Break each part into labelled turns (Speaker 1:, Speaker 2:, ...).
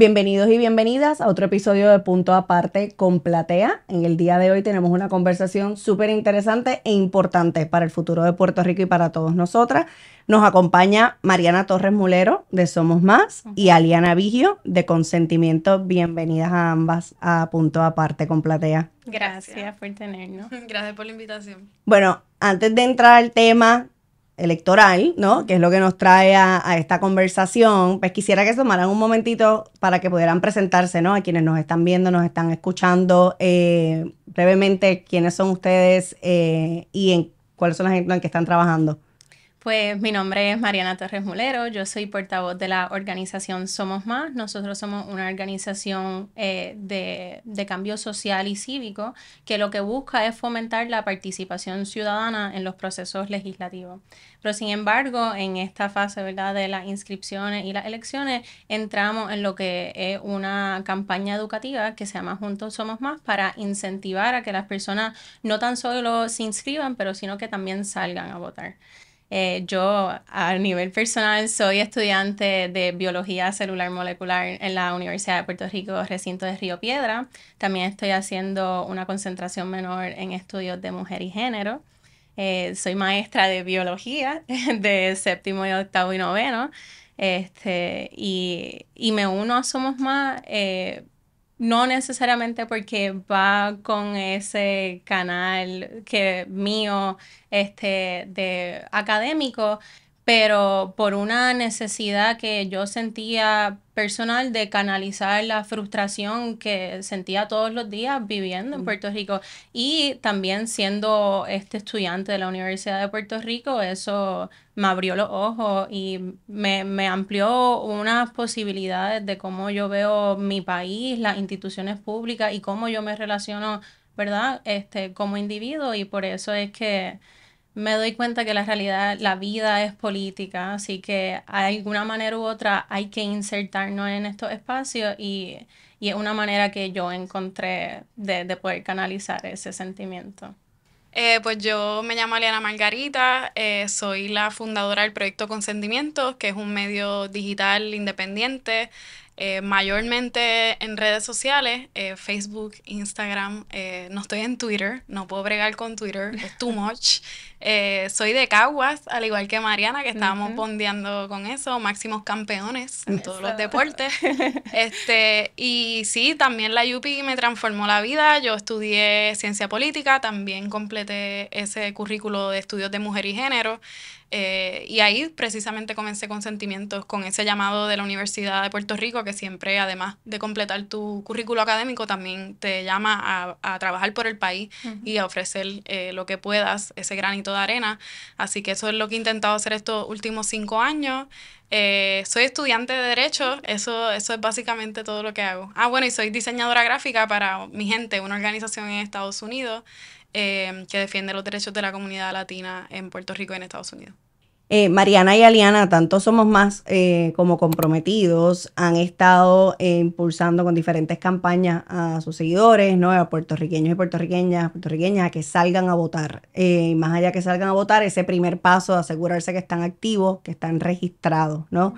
Speaker 1: Bienvenidos y bienvenidas a otro episodio de Punto Aparte con Platea. En el día de hoy tenemos una conversación súper interesante e importante para el futuro de Puerto Rico y para todos nosotras. Nos acompaña Mariana Torres Mulero de Somos Más y Aliana Vigio de Consentimiento. Bienvenidas a ambas a Punto Aparte con Platea.
Speaker 2: Gracias por tenernos.
Speaker 3: Gracias por la invitación.
Speaker 1: Bueno, antes de entrar al tema electoral, ¿no? Que es lo que nos trae a, esta conversación. Pues quisiera que tomaran un momentito para que pudieran presentarse, ¿no? A quienes nos están viendo, nos están escuchando, eh, brevemente quiénes son ustedes eh, y en cuáles son las en que están trabajando.
Speaker 2: Pues mi nombre es Mariana Torres Mulero, yo soy portavoz de la organización Somos Más. Nosotros somos una organización eh, de, de, cambio social y cívico que lo que busca es fomentar la participación ciudadana en los procesos legislativos. Pero sin embargo, en esta fase ¿verdad? de las inscripciones y las elecciones, entramos en lo que es una campaña educativa que se llama Juntos Somos Más para incentivar a que las personas no tan solo se inscriban, pero sino que también salgan a votar. Eh, yo a nivel personal soy estudiante de biología celular molecular en la Universidad de Puerto Rico, recinto de Río Piedra. También estoy haciendo una concentración menor en estudios de mujer y género. Eh, soy maestra de biología de séptimo y octavo y noveno. Este, y, y me uno a Somos Más eh, no necesariamente porque va con ese canal que mío este de académico, pero por una necesidad que yo sentía personal de canalizar la frustración que sentía todos los días viviendo en mm. Puerto Rico y también siendo este estudiante de la Universidad de Puerto Rico, eso me abrió los ojos y me, me amplió unas posibilidades de cómo yo veo mi país, las instituciones públicas y cómo yo me relaciono, ¿verdad? Este, como individuo y por eso es que me doy cuenta que la realidad, la vida es política, así que de alguna manera u otra hay que insertarnos en estos espacios y, es una manera que yo encontré de, poder canalizar ese sentimiento.
Speaker 3: Eh, pues yo me llamo Aliana Margarita, eh, soy la fundadora del proyecto Consentimientos, que es un medio digital independiente eh, mayormente en redes sociales, eh, Facebook, Instagram, eh, no estoy en Twitter, no puedo bregar con Twitter, es too much. soy de Caguas, al igual que Mariana, que estábamos bondeando con eso, máximos campeones en todos los deportes. este, y sí, también la UP me transformó la vida, yo estudié ciencia política, también completé ese currículo de estudios de mujer y género. Eh, y ahí precisamente comencé con sentimientos, con ese llamado de la Universidad de Puerto Rico, que siempre, además de completar tu currículo académico, también te llama a, a trabajar por el país y a ofrecer eh, lo que puedas, ese granito de arena. Así que eso es lo que he intentado hacer estos últimos cinco años. Eh, soy estudiante de Derecho, eso, eso es básicamente todo lo que hago. Ah, bueno, y soy diseñadora gráfica para mi gente, una organización en Estados Unidos. Em, que defiende los derechos de la comunidad latina en Puerto Rico y en Estados Unidos.
Speaker 1: Eh, Mariana y Aliana, tanto somos más eh, como comprometidos, han estado eh, impulsando con diferentes campañas a sus seguidores, ¿no? a puertorriqueños y puertorriqueñas, puertorriqueñas, a que salgan a votar. más allá que salgan a votar, ese primer paso de asegurarse que están activos, que están registrados, ¿no?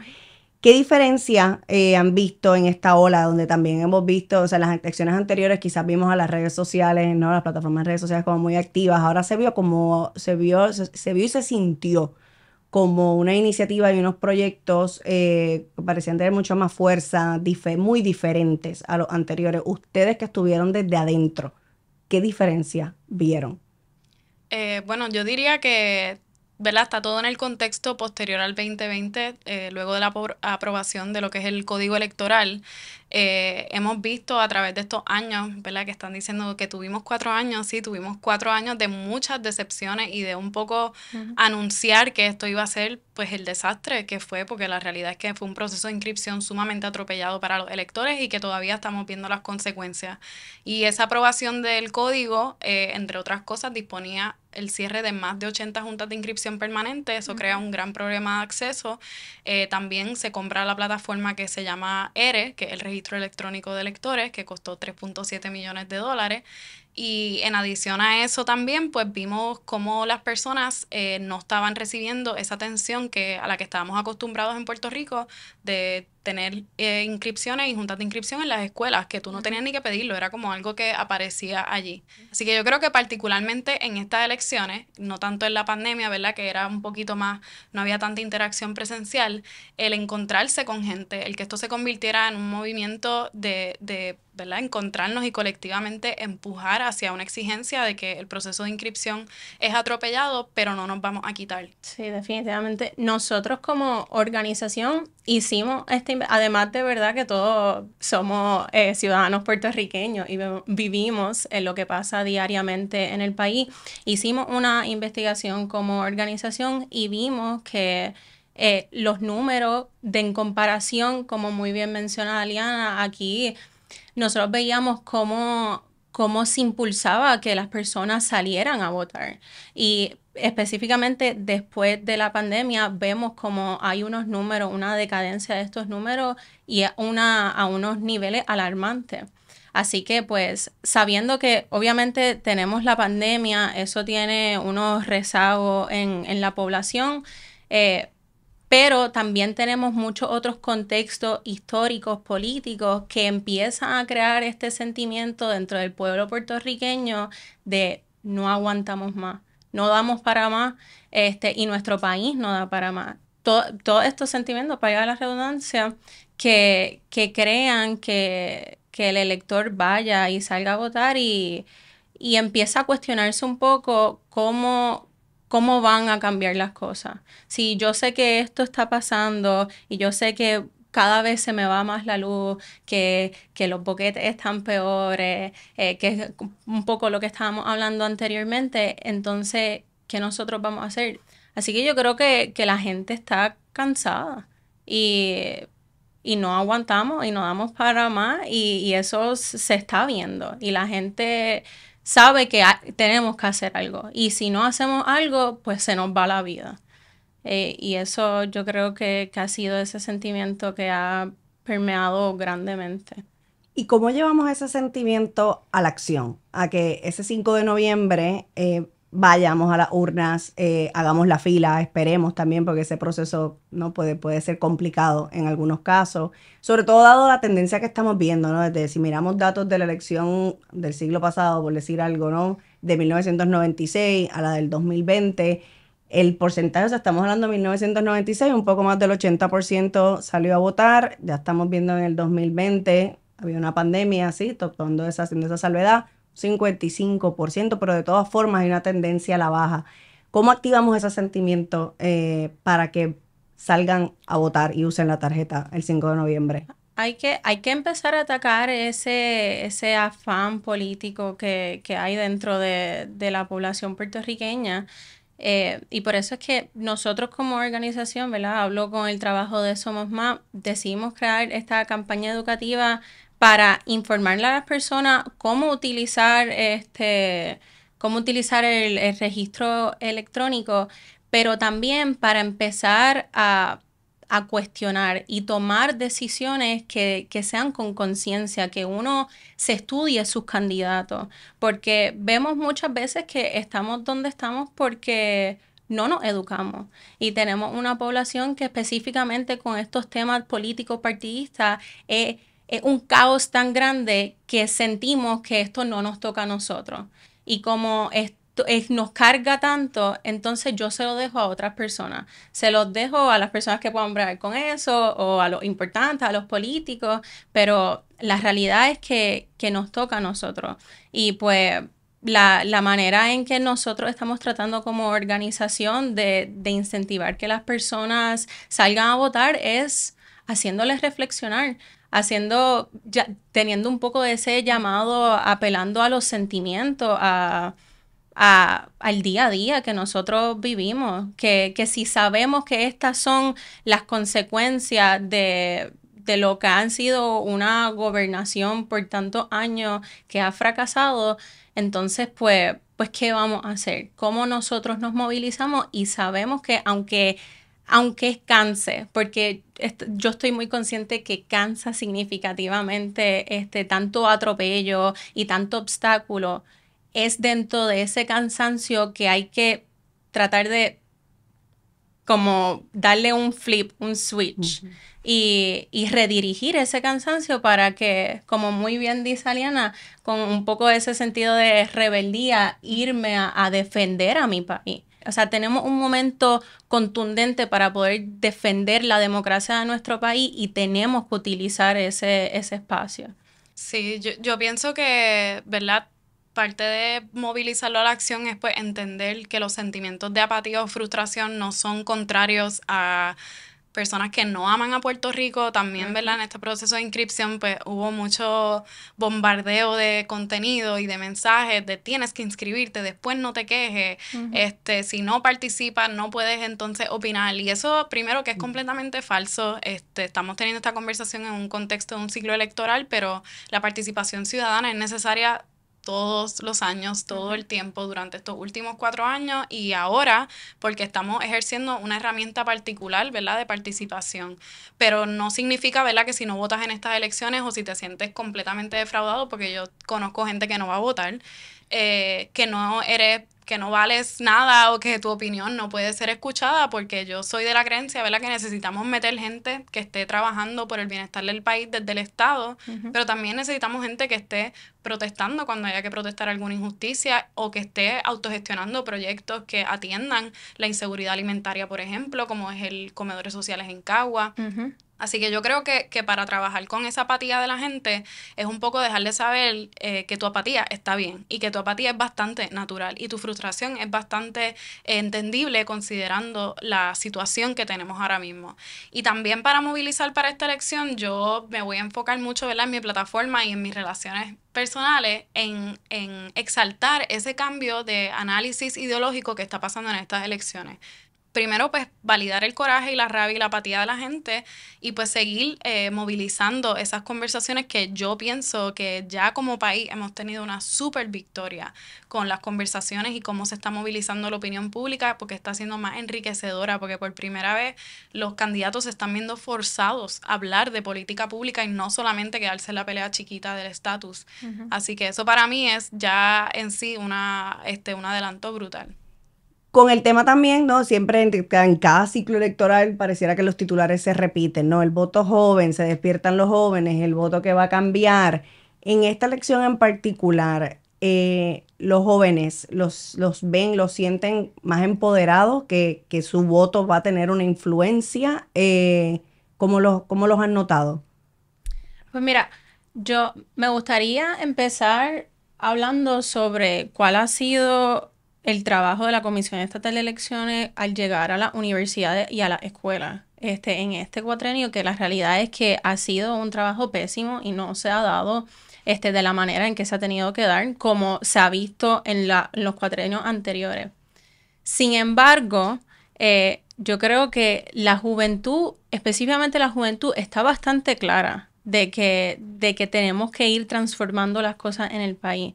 Speaker 1: ¿Qué diferencia eh, han visto en esta ola donde también hemos visto, o sea, las acciones anteriores quizás vimos a las redes sociales, ¿no? Las plataformas de redes sociales como muy activas, ahora se vio como, se vio, se, vio y se sintió como una iniciativa y unos proyectos eh, que parecían tener mucho más fuerza, muy diferentes a los anteriores. Ustedes que estuvieron desde adentro, ¿qué diferencia vieron?
Speaker 3: Eh, bueno, yo diría que ¿verdad? Está todo en el contexto posterior al 2020, eh, luego de la aprobación de lo que es el código electoral, eh, hemos visto a través de estos años, ¿verdad? Que están diciendo que tuvimos cuatro años, sí, tuvimos cuatro años de muchas decepciones y de un poco anunciar que esto iba a ser pues el desastre que fue, porque la realidad es que fue un proceso de inscripción sumamente atropellado para los electores y que todavía estamos viendo las consecuencias. Y esa aprobación del código, eh, entre otras cosas, disponía el cierre de más de 80 juntas de inscripción permanente, eso crea un gran problema de acceso. Eh, también se compra la plataforma que se llama ERE, que es el registro electrónico de lectores que costó 3.7 millones de dólares. Y en adición a eso también, pues vimos cómo las personas eh, no estaban recibiendo esa atención que, a la que estábamos acostumbrados en Puerto Rico de tener eh, inscripciones y juntas de inscripción en las escuelas, que tú no tenías ni que pedirlo, era como algo que aparecía allí. Así que yo creo que particularmente en estas elecciones, no tanto en la pandemia, ¿verdad? Que era un poquito más, no había tanta interacción presencial, el encontrarse con gente, el que esto se convirtiera en un movimiento de, de ¿verdad? encontrarnos y colectivamente empujar hacia una exigencia de que el proceso de inscripción es atropellado, pero no nos vamos a quitar. Sí,
Speaker 2: definitivamente. Nosotros como organización hicimos este, además de verdad que todos somos eh, ciudadanos puertorriqueños y vivimos en lo que pasa diariamente en el país, hicimos una investigación como organización y vimos que... Eh, los números de en comparación, como muy bien menciona Aliana, aquí nosotros veíamos cómo, cómo se impulsaba que las personas salieran a votar. Y específicamente después de la pandemia vemos como hay unos números, una decadencia de estos números y una, a unos niveles alarmantes. Así que pues sabiendo que obviamente tenemos la pandemia, eso tiene unos rezagos en, la población, eh, pero también tenemos muchos otros contextos históricos, políticos, que empiezan a crear este sentimiento dentro del pueblo puertorriqueño de no aguantamos más, no damos para más, este, y nuestro país no da para más. Todos estos sentimientos, para llegar a la redundancia, que, que crean que, el elector vaya y salga a votar y, y empieza a cuestionarse un poco cómo, cómo van a cambiar las cosas. Si yo sé que esto está pasando y yo sé que cada vez se me va más la luz, que, que los boquetes están peores, eh, que es un poco lo que estábamos hablando anteriormente, entonces, ¿qué nosotros vamos a hacer? Así que yo creo que, la gente está cansada y, no aguantamos y no damos para más y, y eso se está viendo y la gente sabe que tenemos que hacer algo. Y si no hacemos algo, pues se nos va la vida. Eh, y eso yo creo que, ha sido ese sentimiento que ha permeado grandemente.
Speaker 1: ¿Y cómo llevamos ese sentimiento a la acción? A que ese 5 de noviembre eh, vayamos a las urnas, eh, hagamos la fila, esperemos también, porque ese proceso no puede, puede ser complicado en algunos casos, sobre todo dado la tendencia que estamos viendo, ¿no? Desde si miramos datos de la elección del siglo pasado, por decir algo, ¿no? De 1996 a la del 2020, el porcentaje, o sea, estamos hablando de 1996, un poco más del 80% salió a votar, ya estamos viendo en el 2020, había una pandemia, sí, tocando esa, haciendo esa salvedad, 55%, pero de todas formas hay una tendencia a la baja. ¿Cómo activamos ese sentimiento eh, para que salgan a votar y usen la tarjeta el 5 de noviembre?
Speaker 2: Hay que, hay que empezar a atacar ese, ese afán político que, hay dentro de, la población puertorriqueña. Eh, y por eso es que nosotros como organización, ¿verdad? Hablo con el trabajo de Somos Más, decidimos crear esta campaña educativa para informarle a las personas cómo utilizar este cómo utilizar el, registro electrónico, pero también para empezar a cuestionar y tomar decisiones que, sean con conciencia, que uno se estudie sus candidatos, porque vemos muchas veces que estamos donde estamos porque no nos educamos y tenemos una población que específicamente con estos temas políticos partidistas es es un caos tan grande que sentimos que esto no nos toca a nosotros. Y como esto nos carga tanto, entonces yo se lo dejo a otras personas. Se los dejo a las personas que puedan hablar con eso o a los importantes, a los políticos, pero la realidad es que, nos toca a nosotros. Y pues la, manera en que nosotros estamos tratando como organización de, de, incentivar que las personas salgan a votar es haciéndoles reflexionar haciendo, ya, teniendo un poco de ese llamado, apelando a los sentimientos, a, al día a día que nosotros vivimos, que, que si sabemos que estas son las consecuencias de, de lo que han sido una gobernación por tantos años que ha fracasado, entonces pues, pues ¿qué vamos a hacer? ¿Cómo nosotros nos movilizamos y sabemos que aunque aunque es canse, porque yo estoy muy consciente que cansa significativamente este, tanto atropello y tanto obstáculo, es dentro de ese cansancio que hay que tratar de como darle un flip, un switch y, redirigir ese cansancio para que, como muy bien dice Aliana, con un poco de ese sentido de rebeldía, irme a defender a mi país o sea, tenemos un momento contundente para poder defender la democracia de nuestro país y tenemos que utilizar ese, ese espacio.
Speaker 3: Sí, yo, yo pienso que, ¿verdad? parte de movilizarlo a la acción es pues entender que los sentimientos de apatía o frustración no son contrarios a personas que no aman a Puerto Rico, también, ¿verdad? En este proceso de inscripción, pues hubo mucho bombardeo de contenido y de mensajes de tienes que inscribirte, después no te quejes, este, si no participas, no puedes entonces opinar. Y eso, primero, que es completamente falso. Este, estamos teniendo esta conversación en un contexto de un ciclo electoral, pero la participación ciudadana es necesaria todos los años, todo el tiempo durante estos últimos cuatro años y ahora porque estamos ejerciendo una herramienta particular, ¿verdad?, de participación. Pero no significa, ¿verdad?, que si no votas en estas elecciones o si te sientes completamente defraudado, porque yo conozco gente que no va a votar, eh, que no eres que no vales nada o que tu opinión no puede ser escuchada, porque yo soy de la creencia, ¿verdad? Que necesitamos meter gente que esté trabajando por el bienestar del país desde el Estado, pero también necesitamos gente que esté protestando cuando haya que protestar alguna injusticia o que esté autogestionando proyectos que atiendan la inseguridad alimentaria, por ejemplo, como es el comedores sociales en Cagua. Así que yo creo que, para trabajar con esa apatía de la gente es un poco dejarle de saber eh, que tu apatía está bien y que tu apatía es bastante natural y tu frustración es bastante eh, entendible considerando la situación que tenemos ahora mismo. Y también para movilizar para esta elección yo me voy a enfocar mucho en mi plataforma y en mis relaciones personales en, en, exaltar ese cambio de análisis ideológico que está pasando en estas elecciones primero, pues validar el coraje y la rabia y la apatía de la gente y pues seguir eh, movilizando esas conversaciones que yo pienso que ya como país hemos tenido una super victoria con las conversaciones y cómo se está movilizando la opinión pública porque está siendo más enriquecedora, porque por primera vez los candidatos se están viendo forzados a hablar de política pública y no solamente quedarse en la pelea chiquita del estatus. Así que eso para mí es ya en sí una, este, un adelanto brutal.
Speaker 1: Con el tema también, ¿no? Siempre en, cada ciclo electoral pareciera que los titulares se repiten, ¿no? El voto joven, se despiertan los jóvenes, el voto que va a cambiar. En esta elección en particular, eh, los jóvenes los, los, ven, los sienten más empoderados, que, su voto va a tener una influencia. Eh, los, ¿Cómo los han notado?
Speaker 2: Pues mira, yo me gustaría empezar hablando sobre cuál ha sido el trabajo de la Comisión Estatal de Elecciones al llegar a las universidades y a las escuelas este, en este cuatrenio, que la realidad es que ha sido un trabajo pésimo y no se ha dado este, de la manera en que se ha tenido que dar, como se ha visto en la, los cuatrenios anteriores. Sin embargo, eh, yo creo que la juventud, específicamente la juventud, está bastante clara de que, de que tenemos que ir transformando las cosas en el país.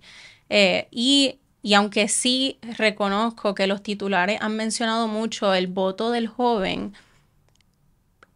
Speaker 2: Eh, y y aunque sí reconozco que los titulares han mencionado mucho el voto del joven,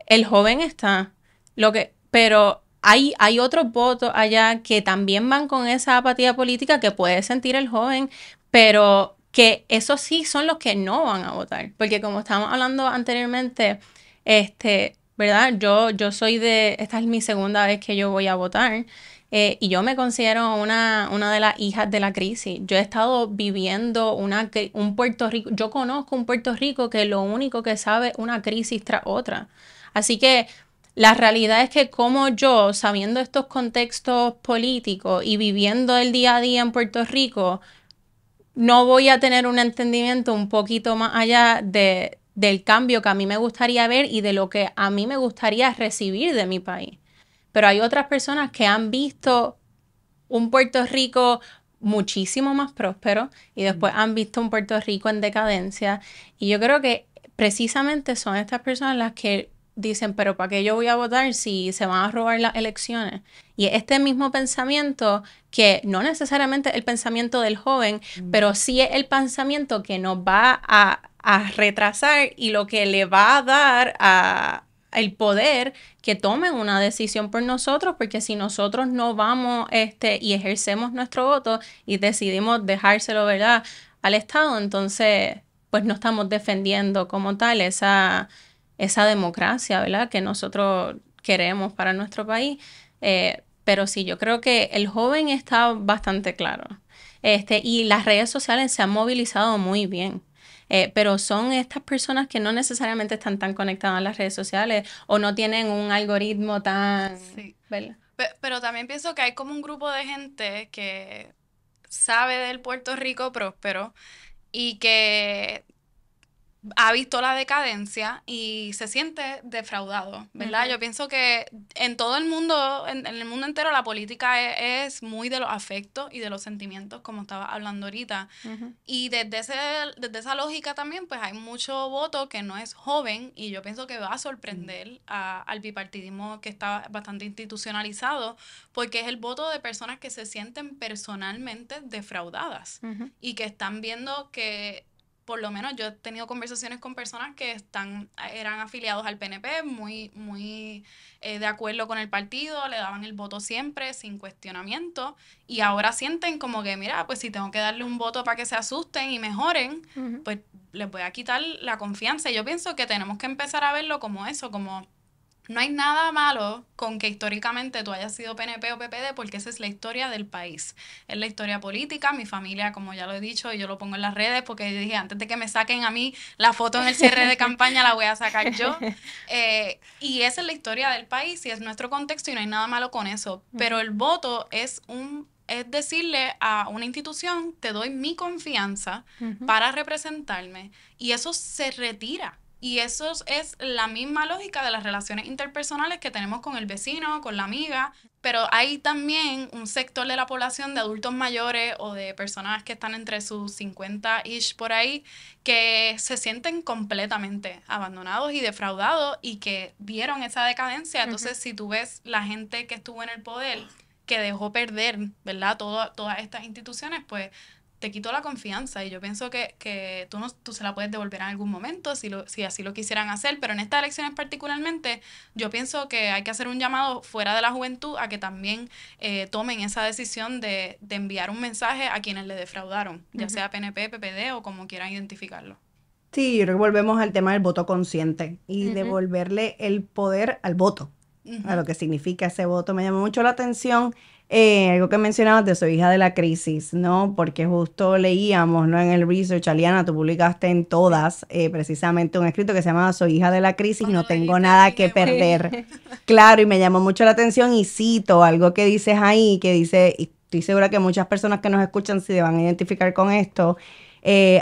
Speaker 2: el joven está. Lo que, pero hay, hay otros votos allá que también van con esa apatía política que puede sentir el joven, pero que eso sí son los que no van a votar. Porque como estábamos hablando anteriormente, este, ¿verdad? Yo, yo soy de, esta es mi segunda vez que yo voy a votar eh, y yo me considero una, de las hijas de la crisis. Yo he estado viviendo una, un Puerto Rico, yo conozco un Puerto Rico que lo único que sabe es una crisis tras otra. Así que la realidad es que como yo, sabiendo estos contextos políticos y viviendo el día a día en Puerto Rico, no voy a tener un entendimiento un poquito más allá del cambio que a mí me gustaría ver y de lo que a mí me gustaría recibir de mi país pero hay otras personas que han visto un Puerto Rico muchísimo más próspero y después han visto un Puerto Rico en decadencia. Y yo creo que precisamente son estas personas las que dicen, pero ¿para qué yo voy a votar si se van a robar las elecciones? Y este mismo pensamiento, que no necesariamente es el pensamiento del joven, mm. pero sí es el pensamiento que nos va a retrasar y lo que le va a dar a, el poder que tomen una decisión por nosotros, porque si nosotros no vamos este, y ejercemos nuestro voto y decidimos dejárselo, ¿verdad?, al Estado, entonces, pues no estamos defendiendo como tal esa, esa democracia, ¿verdad?, que nosotros queremos para nuestro país. Eh, pero sí, yo creo que el joven está bastante claro. Este, y las redes sociales se han movilizado muy bien. Eh, pero son estas personas que no necesariamente están tan conectadas a las redes sociales o no tienen un algoritmo tan... Sí.
Speaker 3: pero también pienso que hay como un grupo de gente que sabe del Puerto Rico próspero y que ha visto la decadencia y se siente defraudado, ¿verdad? Yo pienso que en todo el mundo, en, el mundo entero, la política e, es, muy de los afectos y de los sentimientos, como estaba hablando ahorita. Y desde, ese, desde esa lógica también, pues hay mucho voto que no es joven y yo pienso que va a sorprender al bipartidismo que está bastante institucionalizado, porque es el voto de personas que se sienten personalmente defraudadas y que están viendo que por lo menos yo he tenido conversaciones con personas que están, eran afiliados al PNP, muy, muy eh, de acuerdo con el partido, le daban el voto siempre, sin cuestionamiento, y ahora sienten como que, mira, pues si tengo que darle un voto para que se asusten y mejoren, pues les voy a quitar la confianza. Y yo pienso que tenemos que empezar a verlo como eso, como no hay nada malo con que históricamente tú hayas sido PNP o PPD porque esa es la historia del país. Es la historia política, mi familia, como ya lo he dicho, yo lo pongo en las redes porque dije, antes de que me saquen a mí la foto en el cierre de campaña, la voy a sacar yo. Eh, y esa es la historia del país y es nuestro contexto y no hay nada malo con eso. Mm. Pero el voto es un es decirle a una institución, te doy mi confianza para representarme. Y eso se retira y eso es la misma lógica de las relaciones interpersonales que tenemos con el vecino, con la amiga, pero hay también un sector de la población de adultos mayores o de personas que están entre sus 50 ish por ahí que se sienten completamente abandonados y defraudados y que vieron esa decadencia. Entonces, si tú ves la gente que estuvo en el poder, que dejó perder, ¿verdad? todas estas instituciones, pues te quitó la confianza y yo pienso que, tú, no, tú se la puedes devolver en algún momento si, lo, si así lo quisieran hacer, pero en estas elecciones particularmente yo pienso que hay que hacer un llamado fuera de la juventud a que también eh, tomen esa decisión de, enviar un mensaje a quienes le defraudaron, ya sea PNP, PPD o como quieran identificarlo.
Speaker 1: Sí, yo creo que volvemos al tema del voto consciente y devolverle el poder al voto, a lo que significa ese voto. Me llamó mucho la atención eh, algo que mencionabas de Soy hija de la crisis, ¿no? Porque justo leíamos, ¿no? En el research, Aliana, tú publicaste en todas eh, precisamente un escrito que se llamaba Soy hija de la crisis, no tengo nada que perder. Claro, y me llamó mucho la atención y cito algo que dices ahí, que dice, y estoy segura que muchas personas que nos escuchan se van a identificar con esto, eh,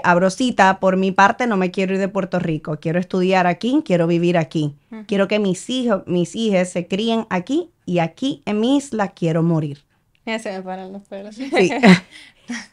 Speaker 1: por mi parte no me quiero ir de Puerto Rico, quiero estudiar aquí, quiero vivir aquí, quiero que mis hijos, mis hijas se críen aquí y aquí en mi isla quiero morir.
Speaker 2: Ya se me paran los pelos. Sí.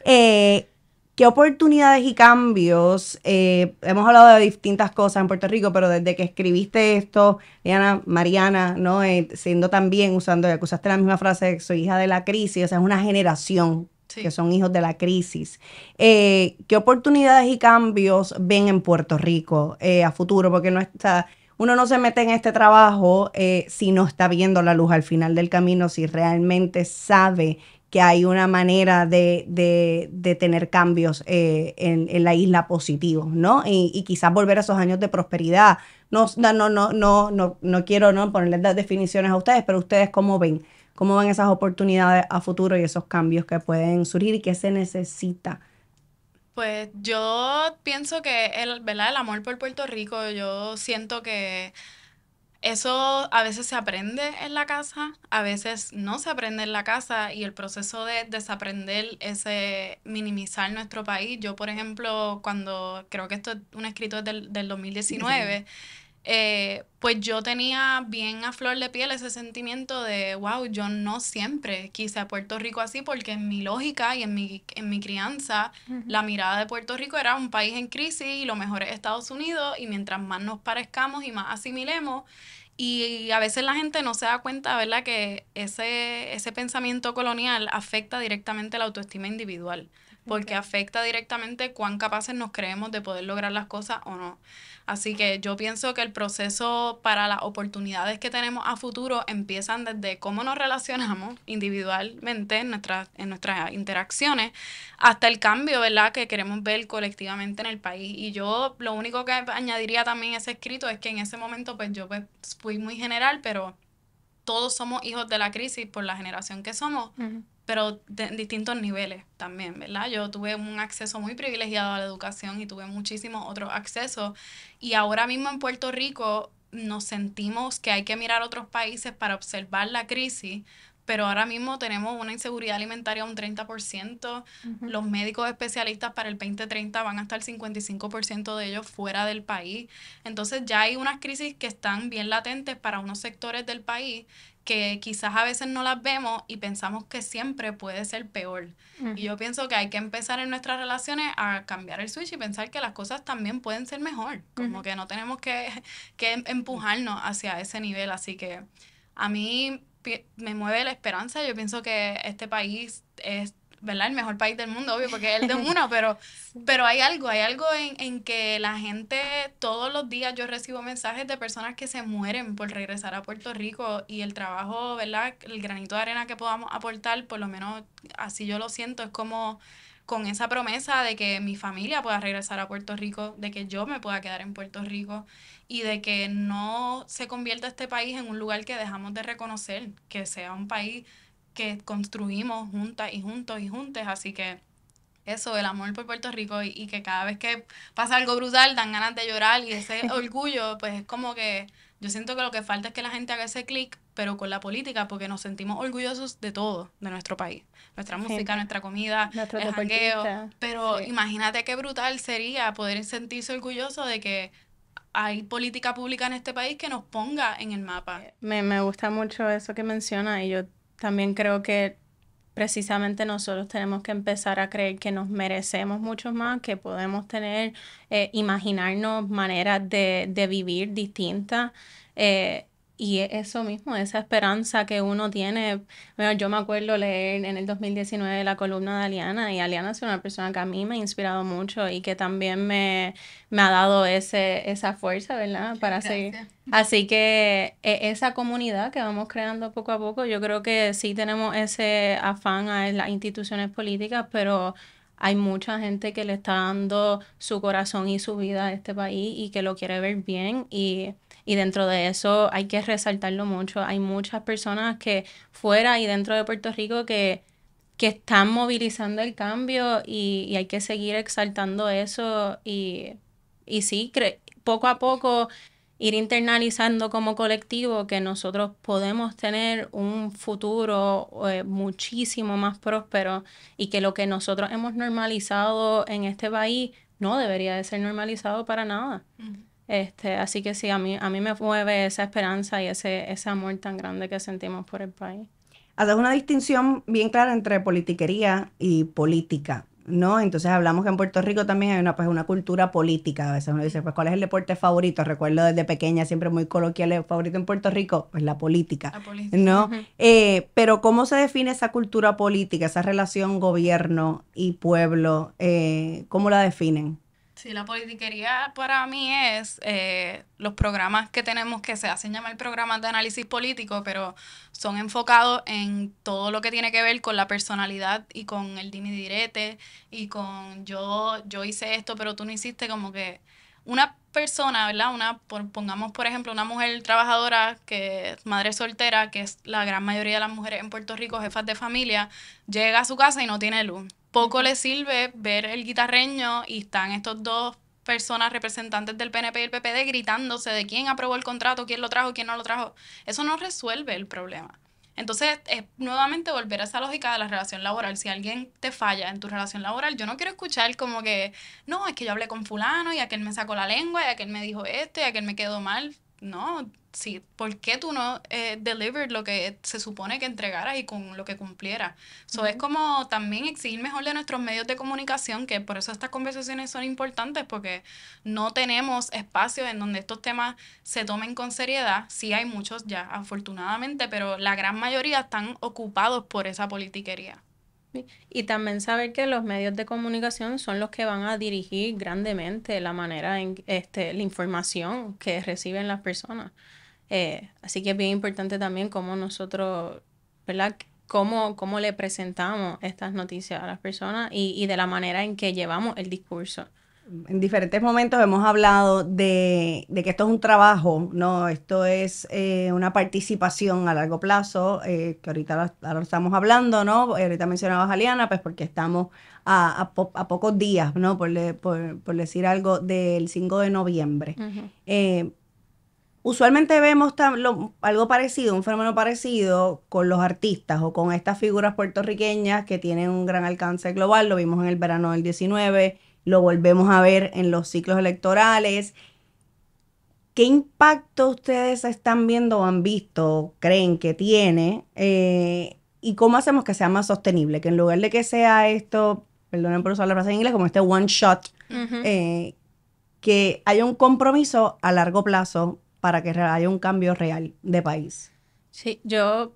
Speaker 1: Eh, ¿Qué oportunidades y cambios? Eh, hemos hablado de distintas cosas en Puerto Rico, pero desde que escribiste esto, Diana, Mariana, ¿no? Eh, siendo también, usando, acusaste la misma frase, soy hija de la crisis, o es una generación que son hijos de la crisis. Eh, ¿Qué oportunidades y cambios ven en Puerto Rico eh, a futuro? Porque no está, uno no se mete en este trabajo eh, si no está viendo la luz al final del camino, si realmente sabe que hay una manera de, tener cambios en, la isla positivos, ¿no? Y, quizás volver a esos años de prosperidad. No, no, no, no, no, no quiero ¿no? ponerles las definiciones a ustedes, pero ustedes cómo ven cómo van esas oportunidades a futuro y esos cambios que pueden surgir y qué se necesita.
Speaker 3: Pues yo pienso que el, ¿verdad? el amor por Puerto Rico, yo siento que eso a veces se aprende en la casa, a veces no se aprende en la casa y el proceso de desaprender ese minimizar nuestro país. Yo, por ejemplo, cuando creo que esto es un escrito del, 2019. Eh, pues yo tenía bien a flor de piel ese sentimiento de, wow, yo no siempre quise a Puerto Rico así porque en mi lógica y en mi, en mi crianza, la mirada de Puerto Rico era un país en crisis y lo mejor es Estados Unidos y mientras más nos parezcamos y más asimilemos, y a veces la gente no se da cuenta, ¿verdad?, que ese, ese pensamiento colonial afecta directamente la autoestima individual porque afecta directamente cuán capaces nos creemos de poder lograr las cosas o no. Así que yo pienso que el proceso para las oportunidades que tenemos a futuro empiezan desde cómo nos relacionamos individualmente en nuestras, en nuestras interacciones hasta el cambio, ¿verdad?, que queremos ver colectivamente en el país. Y yo lo único que añadiría también ese escrito es que en ese momento, pues yo pues, fui muy general, pero todos somos hijos de la crisis por la generación que somos, pero en distintos niveles también, ¿verdad? Yo tuve un acceso muy privilegiado a la educación y tuve muchísimos otros accesos. Y ahora mismo en Puerto Rico nos sentimos que hay que mirar otros países para observar la crisis, pero ahora mismo tenemos una inseguridad alimentaria un 30%, los médicos especialistas para el 2030 van hasta el 55% de ellos fuera del país. Entonces ya hay unas crisis que están bien latentes para unos sectores del país que quizás a veces no las vemos y pensamos que siempre puede ser peor. Y yo pienso que hay que empezar en nuestras relaciones a cambiar el switch y pensar que las cosas también pueden ser mejor, como que no tenemos que, que em, empujarnos hacia ese nivel. Así que a mí me mueve la esperanza. Yo pienso que este país es, ¿verdad? El mejor país del mundo, obvio, porque es el de uno, pero, pero hay algo, hay algo en, que la gente, todos los días yo recibo mensajes de personas que se mueren por regresar a Puerto Rico y el trabajo, ¿verdad? El granito de arena que podamos aportar, por lo menos así yo lo siento, es como con esa promesa de que mi familia pueda regresar a Puerto Rico, de que yo me pueda quedar en Puerto Rico y de que no se convierta este país en un lugar que dejamos de reconocer, que sea un país que construimos juntas y juntos y juntes. Así que eso, el amor por Puerto Rico y, que cada vez que pasa algo brutal dan ganas de llorar y ese orgullo, pues es como que yo siento que lo que falta es que la gente haga ese clic, pero con la política, porque nos sentimos orgullosos de todo, de nuestro país, nuestra música, nuestra comida, nuestro el Pero imagínate qué brutal sería poder sentirse orgulloso de que hay política pública en este país que nos ponga en el mapa. Eh,
Speaker 2: me, gusta mucho eso que menciona y yo también creo que precisamente nosotros tenemos que empezar a creer que nos merecemos mucho más, que podemos tener, eh, imaginarnos maneras de, vivir distintas. Eh, y eso mismo, esa esperanza que uno tiene. yo me acuerdo leer en el 2019 la columna de Aliana y Aliana es una persona que a mí me ha inspirado mucho y que también me, ha dado ese, esa fuerza, ¿verdad? Para seguir. Así que e, esa comunidad que vamos creando poco a poco, yo creo que sí tenemos ese afán a las instituciones políticas, pero hay mucha gente que le está dando su corazón y su vida a este país y que lo quiere ver bien y y dentro de eso hay que resaltarlo mucho. Hay muchas personas que fuera y dentro de Puerto Rico que, que están movilizando el cambio y, hay que seguir exaltando eso y, y sí, poco a poco ir internalizando como colectivo que nosotros podemos tener un futuro eh, muchísimo más próspero y que lo que nosotros hemos normalizado en este país no debería de ser normalizado para nada. Este, así que sí, a mí, a mí me mueve esa esperanza y ese, amor tan grande que sentimos por el país.
Speaker 1: Haces una distinción bien clara entre politiquería y política. ¿no? Entonces hablamos que en Puerto Rico también hay una, pues, una cultura política. A veces uno dice, pues, ¿cuál es el deporte favorito? Recuerdo desde pequeña, siempre muy coloquial, el favorito en Puerto Rico, es pues, la política. ¿No? Eh, pero ¿cómo se define esa cultura política, esa relación gobierno y pueblo? Eh, ¿Cómo la definen?
Speaker 3: Sí, la politiquería para mí es eh, los programas que tenemos que se hacen llamar programas de análisis político, pero son enfocados en todo lo que tiene que ver con la personalidad y con el direte y con yo, yo hice esto, pero tú no hiciste, como que una persona, ¿verdad? Una, por, pongamos por ejemplo una mujer trabajadora que madre soltera, que es la gran mayoría de las mujeres en Puerto Rico, jefas de familia, llega a su casa y no tiene luz. Poco le sirve ver el guitarreño y están estos dos personas representantes del PNP y el PPD gritándose de quién aprobó el contrato, quién lo trajo, quién no lo trajo. Eso no resuelve el problema. Entonces, es nuevamente volver a esa lógica de la relación laboral. Si alguien te falla en tu relación laboral, yo no quiero escuchar como que, no, es que yo hablé con fulano y aquel me sacó la lengua y aquel me dijo esto y aquel me quedó mal no, sí, ¿por qué tú no eh, delivered lo que se supone que entregaras y con lo que cumplieras? So, Es como también exigir mejor de nuestros medios de comunicación, que por eso estas conversaciones son importantes, porque no tenemos espacios en donde estos temas se tomen con seriedad. Sí hay muchos ya, afortunadamente, pero la gran mayoría están ocupados por esa politiquería.
Speaker 2: Y también saber que los medios de comunicación son los que van a dirigir grandemente la manera en este, la información que reciben las personas. Eh, así que es bien importante también cómo nosotros, ¿verdad? Cómo, cómo le presentamos estas noticias a las personas y de la manera en que llevamos el discurso
Speaker 1: en diferentes momentos hemos hablado de, que esto es un trabajo, ¿no? Esto es eh, una participación a largo plazo, eh, que ahorita lo, estamos hablando, ¿no? Eh, ahorita mencionabas a pues porque estamos a, pocos días, ¿no? Por, decir algo, del 5 de noviembre. usualmente vemos algo parecido, un fenómeno parecido con los artistas o con estas figuras puertorriqueñas que tienen un gran alcance global, lo vimos en el verano del 19 lo volvemos a ver en los ciclos electorales. ¿Qué impacto ustedes están viendo o han visto, creen que tiene? Eh, ¿Y cómo hacemos que sea más sostenible? Que en lugar de que sea esto, perdonen por usar la frase en inglés, como este one shot, eh, que haya un compromiso a largo plazo para que haya un cambio real de país.
Speaker 2: Sí, yo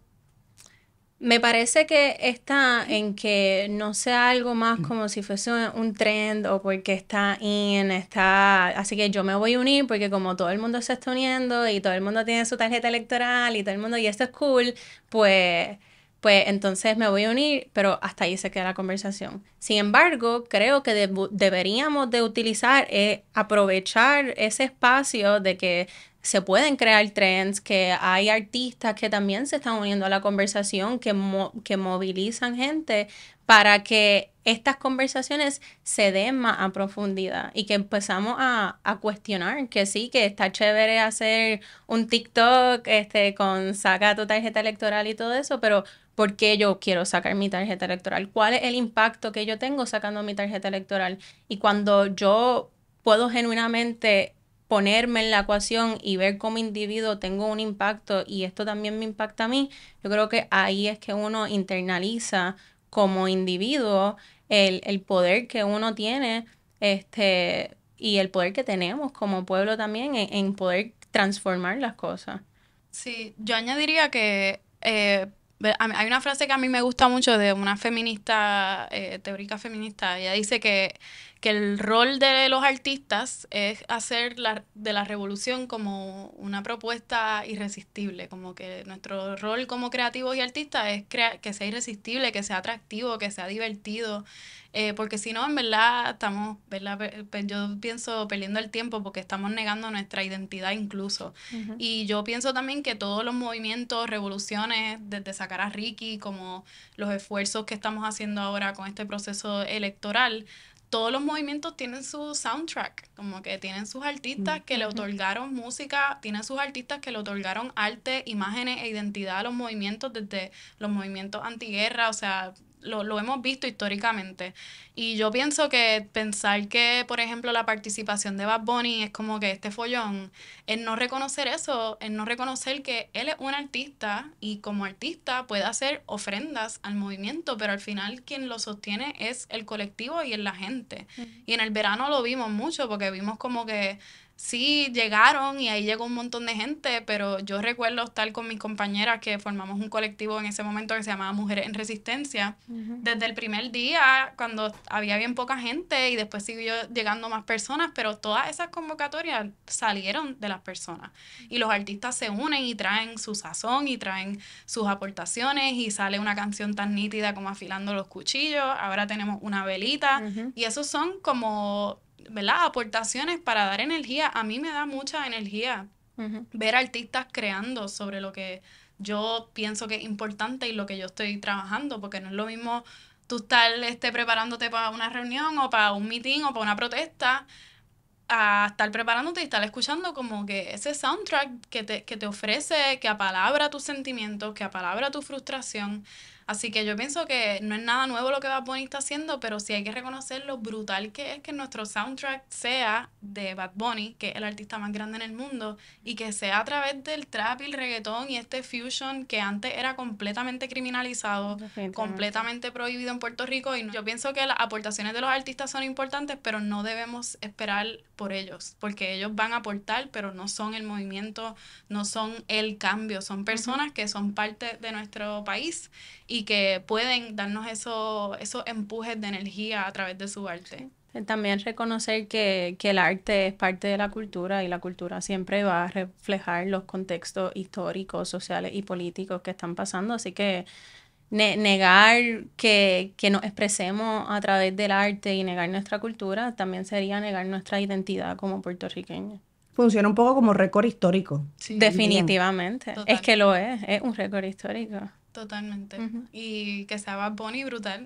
Speaker 2: me parece que está en que no sea algo más mm. como si fuese un trend o porque está in, está... Así que yo me voy a unir porque como todo el mundo se está uniendo y todo el mundo tiene su tarjeta electoral y todo el mundo, y esto es cool, pues pues entonces me voy a unir, pero hasta ahí se queda la conversación. Sin embargo, creo que deberíamos de utilizar, y eh, aprovechar ese espacio de que se pueden crear trends, que hay artistas que también se están uniendo a la conversación, que, que movilizan gente para que estas conversaciones se den más a profundidad y que empezamos a, cuestionar que sí, que está chévere hacer un TikTok este, con saca tu tarjeta electoral y todo eso, pero por qué yo quiero sacar mi tarjeta electoral, cuál es el impacto que yo tengo sacando mi tarjeta electoral. Y cuando yo puedo genuinamente ponerme en la ecuación y ver como individuo tengo un impacto y esto también me impacta a mí, yo creo que ahí es que uno internaliza como individuo el, poder que uno tiene este, y el poder que tenemos como pueblo también en, poder transformar las cosas.
Speaker 3: Sí, yo añadiría que eh, hay una frase que a mí me gusta mucho de una feminista, eh, teórica feminista. Ella dice que, que, el rol de los artistas es hacer la, de la revolución como una propuesta irresistible. Como que nuestro rol como creativos y artistas es que sea irresistible, que sea atractivo, que sea divertido, eh, porque si no, en verdad, estamos, ¿verdad? Pues, yo pienso perdiendo el tiempo porque estamos negando nuestra identidad incluso. Y yo pienso también que todos los movimientos, revoluciones, desde sacar a Ricky, como los esfuerzos que estamos haciendo ahora con este proceso electoral, todos los movimientos tienen su soundtrack, como que tienen sus artistas que le otorgaron música, tienen sus artistas que le otorgaron arte, imágenes e identidad a los movimientos, desde los movimientos antiguerra, o sea, lo, hemos visto históricamente. Y yo pienso que pensar que, por ejemplo, la participación de Bad Bunny es como que este follón, en no reconocer eso, en no reconocer que él es un artista y como artista puede hacer ofrendas al movimiento, pero al final quien lo sostiene es el colectivo y es la gente. Y en el verano lo vimos mucho porque vimos como que sí, llegaron y ahí llegó un montón de gente, pero yo recuerdo estar con mis compañeras que formamos un colectivo en ese momento que se llamaba Mujeres en Resistencia. Desde el primer día, cuando había bien poca gente y después siguió llegando más personas, pero todas esas convocatorias salieron de las personas. Y los artistas se unen y traen su sazón y traen sus aportaciones y sale una canción tan nítida como afilando los cuchillos. Ahora tenemos una velita y esos son como ¿verdad? aportaciones para dar energía. A mí me da mucha energía ver artistas creando sobre lo que yo pienso que es importante y lo que yo estoy trabajando, porque no es lo mismo tú estar este, preparándote para una reunión o para un meeting o para una protesta a estar preparándote y estar escuchando como que ese soundtrack que te, que te ofrece, que apalabra tus sentimientos, que apalabra tu frustración, Así que yo pienso que no es nada nuevo lo que Bad Bunny está haciendo, pero sí hay que reconocer lo brutal que es que nuestro soundtrack sea de Bad Bunny, que es el artista más grande en el mundo, y que sea a través del trap y el reggaetón y este fusion que antes era completamente criminalizado, completamente prohibido en Puerto Rico. Y yo pienso que las aportaciones de los artistas son importantes, pero no debemos esperar por ellos, porque ellos van a aportar, pero no son el movimiento, no son el cambio, son personas que son parte de nuestro país y que pueden darnos esos empujes de energía a través de su arte.
Speaker 2: También reconocer que, el arte es parte de la cultura y la cultura siempre va a reflejar los contextos históricos, sociales y políticos que están pasando. Así que negar que, que nos expresemos a través del arte y negar nuestra cultura también sería negar nuestra identidad como puertorriqueña.
Speaker 1: funciona un poco como récord histórico. Definitivamente.
Speaker 2: Es que lo es, es un récord histórico.
Speaker 3: Totalmente. Y que sea Bad Bunny brutal.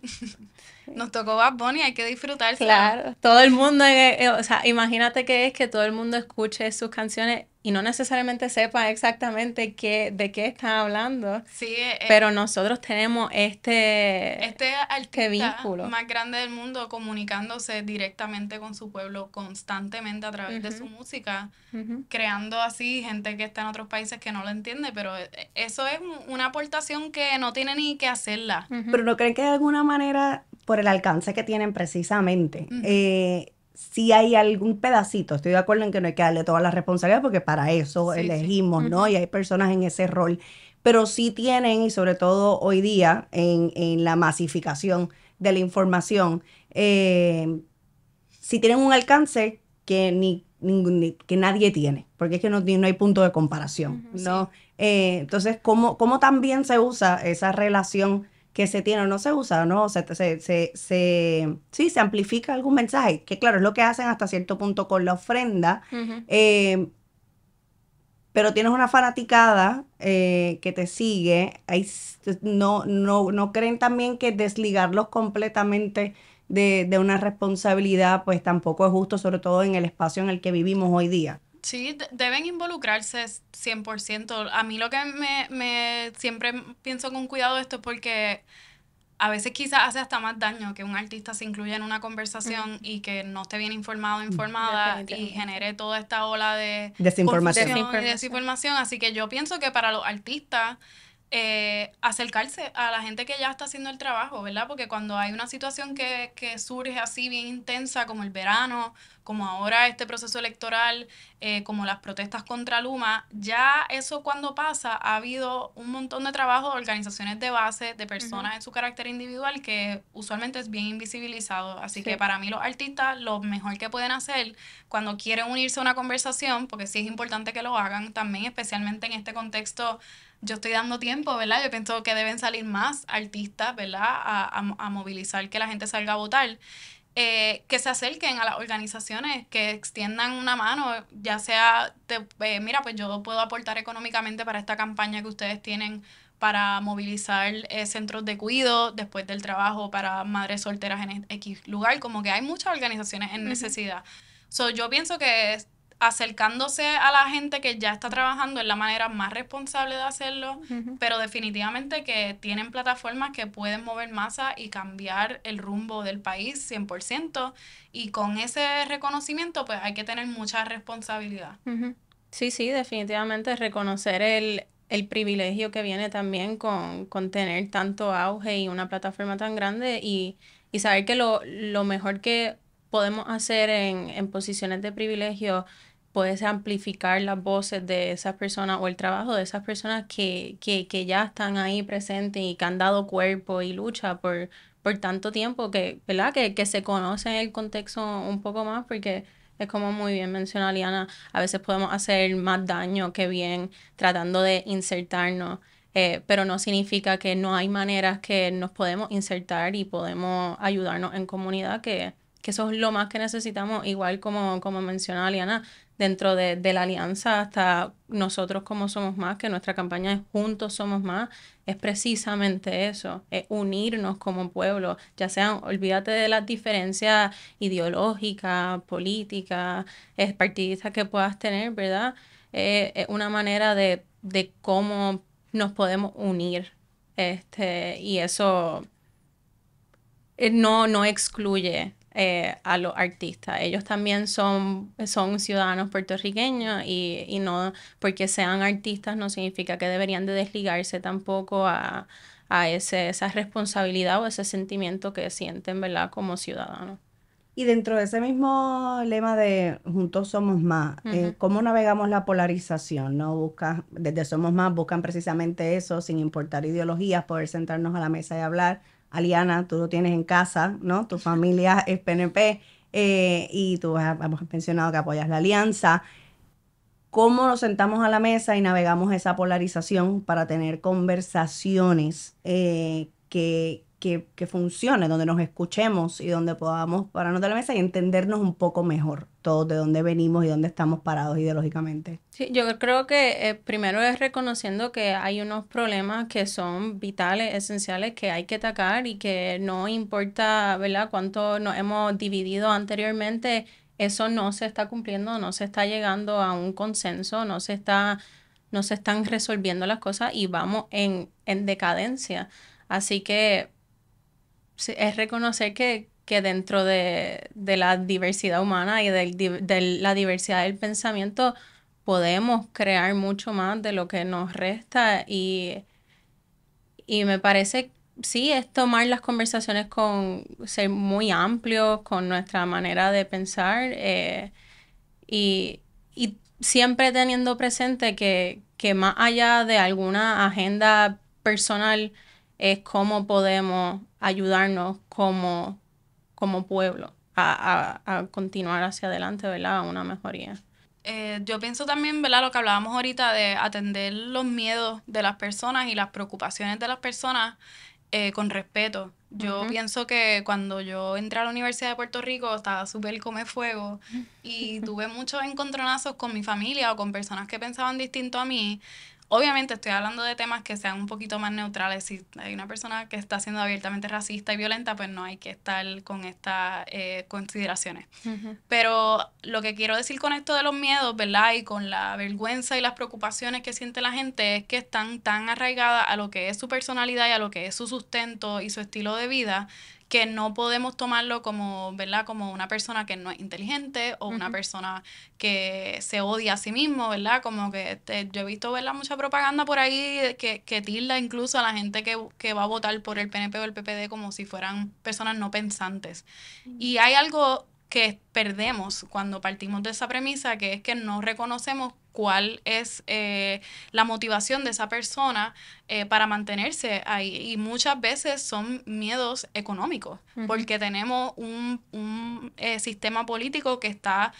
Speaker 3: Nos tocó Bad Bunny, hay que disfrutarse. Claro,
Speaker 2: todo el mundo, eh, eh, o sea, imagínate que es que todo el mundo escuche sus canciones y no necesariamente sepa exactamente de qué está hablando. Sí, eh, eh. pero nosotros tenemos este, este, este, más
Speaker 3: grande del mundo comunicándose directamente con su pueblo constantemente a través de su música, creando así gente que está en otros países que no lo entiende, pero eh, eso es una aportación que no tiene ni que hacerla.
Speaker 1: Pero ¿no creen que de alguna manera, por el alcance que tienen precisamente, eh, si hay algún pedacito, estoy de acuerdo en que no hay que darle toda la responsabilidad porque para eso elegimos, ¿no? Y hay personas en ese rol, pero sí tienen, y sobre todo hoy día, en, la masificación de la información, eh, si tienen un alcance que ni, que nadie tiene, porque es que no, hay punto de comparación, ¿no? Eh, entonces, ¿cómo, ¿cómo también se usa esa relación? que se tiene o no se usa, ¿no? Se, se, se, sí, se amplifica algún mensaje, que claro, es lo que hacen hasta cierto punto con la ofrenda. Eh, pero tienes una fanaticada eh, que te sigue, ahí no, no, no creen también que desligarlos completamente de, de, una responsabilidad, pues tampoco es justo, sobre todo en el espacio en el que vivimos hoy día.
Speaker 3: Sí, deben involucrarse 100%. A mí lo que me, me siempre pienso con cuidado esto es porque a veces quizás hace hasta más daño que un artista se incluya en una conversación y que no esté bien informado mm, informada y genere toda esta ola de desinformación. desinformación. Así que yo pienso que para los artistas eh, acercarse a la gente que ya está haciendo el trabajo, ¿verdad? Porque cuando hay una situación que, que surge así bien intensa, como el verano, como ahora este proceso electoral, eh, como las protestas contra Luma, ya eso cuando pasa ha habido un montón de trabajo de organizaciones de base, de personas en su carácter individual, que usualmente es bien invisibilizado. Así que para mí los artistas lo mejor que pueden hacer cuando quieren unirse a una conversación, porque sí es importante que lo hagan también, especialmente en este contexto yo estoy dando tiempo, ¿verdad? Yo pienso que deben salir más artistas, ¿verdad? A, a, movilizar que la gente salga a votar. Eh, que se acerquen a las organizaciones, que extiendan una mano, ya sea, eh, mira, pues yo puedo aportar económicamente para esta campaña que ustedes tienen para movilizar eh, centros de cuido después del trabajo para madres solteras en X lugar, como que hay muchas organizaciones en necesidad. yo pienso que acercándose a la gente que ya está trabajando es la manera más responsable de hacerlo, pero definitivamente que tienen plataformas que pueden mover masa y cambiar el rumbo del país 100%, y con ese reconocimiento pues hay que tener mucha responsabilidad.
Speaker 2: Sí, sí, definitivamente reconocer el, privilegio que viene también con, con, tener tanto auge y una plataforma tan grande y, y saber que lo, lo mejor que podemos hacer en, en posiciones de privilegio puede amplificar las voces de esas personas o el trabajo de esas personas que, que, que, ya están ahí presentes y que han dado cuerpo y lucha por, por tanto tiempo que, ¿verdad? Que, que se conoce el contexto un poco más porque es como muy bien menciona Liana, a veces podemos hacer más daño que bien tratando de insertarnos. Eh, pero no significa que no hay maneras que nos podemos insertar y podemos ayudarnos en comunidad que, que eso es lo más que necesitamos, igual como, como mencionaba Liana, dentro de, la alianza hasta nosotros como somos más, que nuestra campaña es Juntos somos más, es precisamente eso, es unirnos como pueblo, ya sean, olvídate de las diferencias ideológicas, políticas, partidistas que puedas tener, ¿verdad? Eh, es una manera de, de cómo nos podemos unir. Este, y eso eh, no, no excluye eh, a los artistas. Ellos también son, son ciudadanos puertorriqueños y, no porque sean artistas no significa que deberían de desligarse tampoco a, a esa responsabilidad o ese sentimiento que sienten ¿verdad? como ciudadanos.
Speaker 1: Y dentro de ese mismo lema de juntos somos más, eh, ¿cómo navegamos la polarización? ¿No desde Somos Más buscan precisamente eso, sin importar ideologías, poder sentarnos a la mesa y hablar Aliana, tú lo tienes en casa, ¿no? Tu familia es PNP eh, y tú hemos mencionado que apoyas la alianza. ¿Cómo nos sentamos a la mesa y navegamos esa polarización para tener conversaciones eh, que, que, que funcionen, donde nos escuchemos y donde podamos pararnos de la mesa y entendernos un poco mejor? todos de dónde venimos y dónde estamos parados ideológicamente.
Speaker 2: Sí, yo creo que eh, primero es reconociendo que hay unos problemas que son vitales, esenciales, que hay que atacar y que no importa, ¿verdad?, cuánto nos hemos dividido anteriormente, eso no se está cumpliendo, no se está llegando a un consenso, no se está no se están resolviendo las cosas y vamos en, en decadencia. Así que es reconocer que, que dentro de, la diversidad humana y de la diversidad del pensamiento podemos crear mucho más de lo que nos resta y, y me parece sí, es tomar las conversaciones con ser muy amplios, con nuestra manera de pensar eh, y, siempre teniendo presente que, más allá de alguna agenda personal es cómo podemos ayudarnos como como pueblo a, continuar hacia adelante, ¿verdad? A una mejoría.
Speaker 3: Eh, yo pienso también, ¿verdad? Lo que hablábamos ahorita de atender los miedos de las personas y las preocupaciones de las personas eh, con respeto. Yo pienso que cuando yo entré a la Universidad de Puerto Rico estaba súper come fuego y tuve muchos encontronazos con mi familia o con personas que pensaban distinto a mí, Obviamente estoy hablando de temas que sean un poquito más neutrales. Si hay una persona que está siendo abiertamente racista y violenta, pues no hay que estar con estas eh, consideraciones. Pero lo que quiero decir con esto de los miedos, ¿verdad? Y con la vergüenza y las preocupaciones que siente la gente es que están tan arraigadas a lo que es su personalidad y a lo que es su sustento y su estilo de vida, que no podemos tomarlo como, ¿verdad? Como una persona que no es inteligente o una persona que se odia a sí mismo, ¿verdad? Como que este, yo he visto, Mucha propaganda por ahí que, tilda incluso a la gente que, va a votar por el PNP o el PPD como si fueran personas no pensantes. Y hay algo que perdemos cuando partimos de esa premisa, que es que no reconocemos cuál es eh, la motivación de esa persona eh, para mantenerse ahí. Y muchas veces son miedos económicos, porque tenemos un, un eh, sistema político que está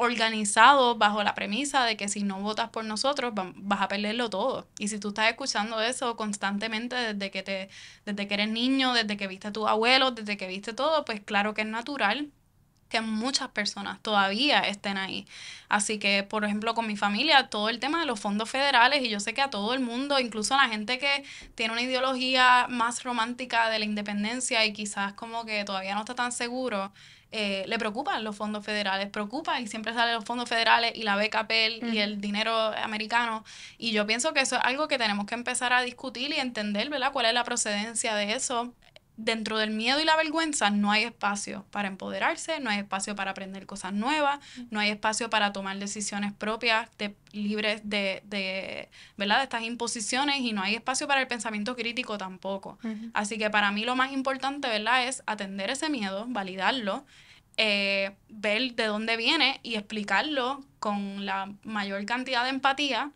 Speaker 3: organizado bajo la premisa de que si no votas por nosotros vas a perderlo todo. Y si tú estás escuchando eso constantemente desde que te desde que eres niño, desde que viste a tus abuelos, desde que viste todo, pues claro que es natural que muchas personas todavía estén ahí. Así que, por ejemplo, con mi familia, todo el tema de los fondos federales, y yo sé que a todo el mundo, incluso a la gente que tiene una ideología más romántica de la independencia y quizás como que todavía no está tan seguro, eh, le preocupan los fondos federales, preocupa y siempre salen los fondos federales y la beca y el dinero americano. Y yo pienso que eso es algo que tenemos que empezar a discutir y entender, ¿verdad? ¿Cuál es la procedencia de eso? dentro del miedo y la vergüenza no hay espacio para empoderarse, no hay espacio para aprender cosas nuevas, no hay espacio para tomar decisiones propias de, libres de, ¿verdad? de estas imposiciones y no hay espacio para el pensamiento crítico tampoco. Así que para mí lo más importante ¿verdad? es atender ese miedo, validarlo, eh, ver de dónde viene y explicarlo con la mayor cantidad de empatía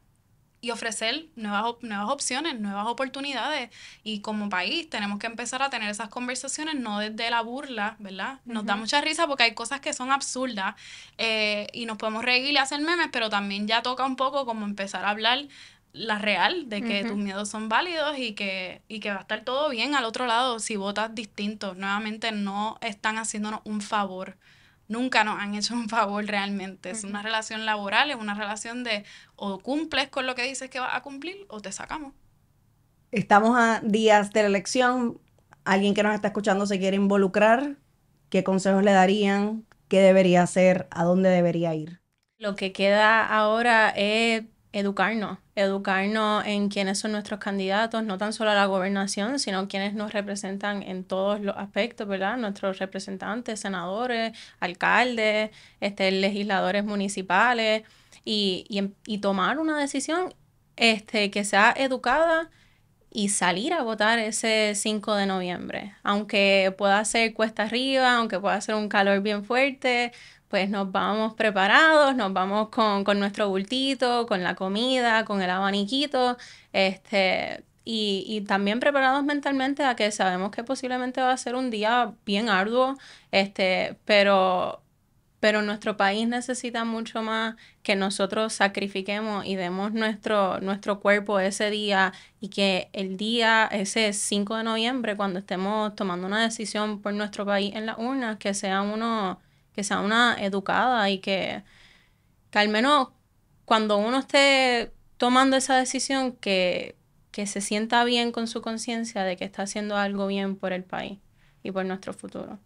Speaker 3: y ofrecer nuevas, nuevas opciones, nuevas oportunidades. Y como país tenemos que empezar a tener esas conversaciones, no desde la burla, ¿verdad? Nos da mucha risa porque hay cosas que son absurdas eh, y nos podemos reír y hacer memes, pero también ya toca un poco como empezar a hablar la real, de que tus miedos son válidos y que, y que va a estar todo bien al otro lado si votas distinto. Nuevamente no están haciéndonos un favor nunca nos han hecho un favor realmente. Es una relación laboral, es una relación de o cumples con lo que dices que vas a cumplir o te sacamos.
Speaker 1: Estamos a días de la elección. Alguien que nos está escuchando se quiere involucrar. ¿Qué consejos le darían? ¿Qué debería hacer? ¿A dónde debería ir?
Speaker 2: Lo que queda ahora es educarnos educarnos en quiénes son nuestros candidatos, no tan solo a la gobernación, sino quienes nos representan en todos los aspectos, ¿verdad? Nuestros representantes, senadores, alcaldes, este, legisladores municipales, y, y, em, tomar una decisión este, que sea educada y salir a votar ese 5 de noviembre, aunque pueda ser cuesta arriba, aunque pueda ser un calor bien fuerte, pues nos vamos preparados, nos vamos con, con nuestro bultito, con la comida, con el abaniquito, este, y, también preparados mentalmente a que sabemos que posiblemente va a ser un día bien arduo, este, pero, pero nuestro país necesita mucho más que nosotros sacrifiquemos y demos nuestro, nuestro cuerpo ese día y que el día, ese 5 de noviembre, cuando estemos tomando una decisión por nuestro país en la urna, que sea uno que sea una educada y que, al menos cuando uno esté tomando esa decisión, que, se sienta bien con su conciencia de que está haciendo algo bien por el país y por nuestro futuro.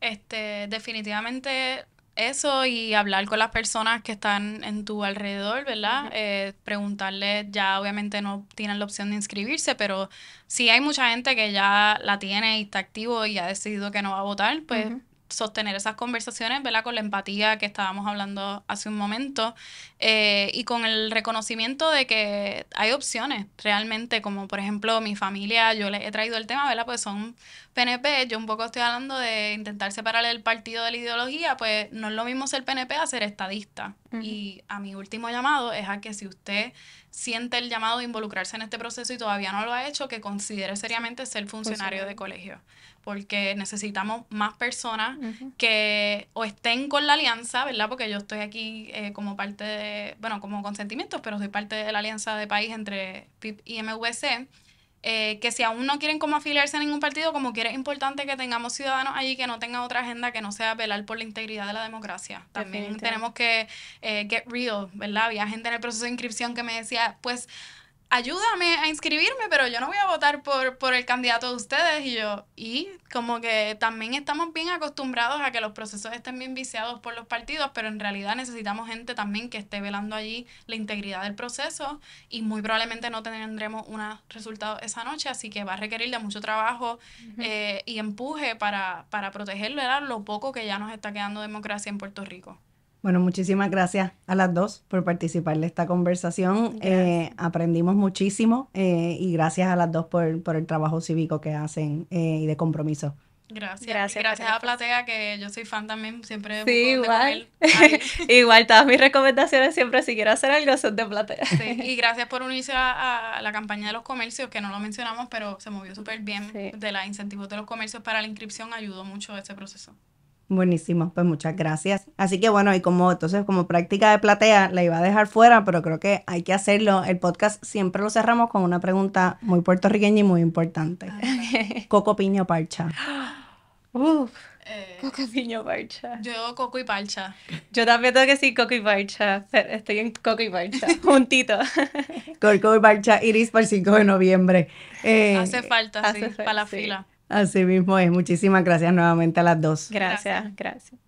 Speaker 3: Este, definitivamente eso y hablar con las personas que están en tu alrededor, ¿verdad? Eh, preguntarles, ya obviamente no tienen la opción de inscribirse, pero si hay mucha gente que ya la tiene y está activo y ha decidido que no va a votar, pues sostener esas conversaciones, ¿verdad? Con la empatía que estábamos hablando hace un momento, eh, y con el reconocimiento de que hay opciones realmente, como por ejemplo mi familia, yo les he traído el tema, ¿verdad? Pues son PNP, yo un poco estoy hablando de intentar separar el partido de la ideología, pues no es lo mismo ser PNP a ser estadista. Y a mi último llamado es a que si usted siente el llamado de involucrarse en este proceso y todavía no lo ha hecho, que considere seriamente ser funcionario, de colegio, porque necesitamos más personas que o estén con la alianza, ¿verdad? Porque yo estoy aquí eh, como parte de bueno, como consentimientos, pero soy parte de la alianza de país entre PIP y MVC, eh, que si aún no quieren como afiliarse a ningún partido, como quiera es importante que tengamos ciudadanos allí que no tengan otra agenda que no sea velar por la integridad de la democracia. También tenemos que eh, get real, ¿verdad? Había gente en el proceso de inscripción que me decía, pues ayúdame a inscribirme, pero yo no voy a votar por, por el candidato de ustedes. Y yo, y como que también estamos bien acostumbrados a que los procesos estén bien viciados por los partidos, pero en realidad necesitamos gente también que esté velando allí la integridad del proceso y muy probablemente no tendremos un resultado esa noche, así que va a requerir de mucho trabajo eh, y empuje para, para proteger lo poco que ya nos está quedando democracia en Puerto Rico.
Speaker 1: Bueno, muchísimas gracias a las dos por participar de esta conversación. Eh, aprendimos muchísimo eh, y gracias a las dos por, el trabajo cívico que hacen eh, y de compromiso.
Speaker 3: Gracias. Gracias, a Platea, que yo soy fan también, siempre. Sí,
Speaker 2: igual. igual, todas mis recomendaciones siempre, si quiero hacer algo, son de Platea. Sí,
Speaker 3: y gracias por unirse a, la campaña de los comercios, que no lo mencionamos, pero se movió súper bien. De los incentivos de los comercios para la inscripción ayudó mucho a ese proceso.
Speaker 1: Buenísimo, pues muchas gracias. Así que bueno, y como entonces como práctica de platea la iba a dejar fuera, pero creo que hay que hacerlo. El podcast siempre lo cerramos con una pregunta muy puertorriqueña y muy importante. Coco piño parcha.
Speaker 3: Uf. Eh, coco Piño, parcha. Yo coco y parcha. Yo también
Speaker 2: tengo que decir coco y parcha. estoy en coco y parcha, juntito.
Speaker 1: coco y parcha, Iris para el 5 de noviembre. hace
Speaker 3: eh, falta, sí, para la fila.
Speaker 1: Así mismo es. Muchísimas gracias nuevamente a las dos.
Speaker 3: Gracias, gracias.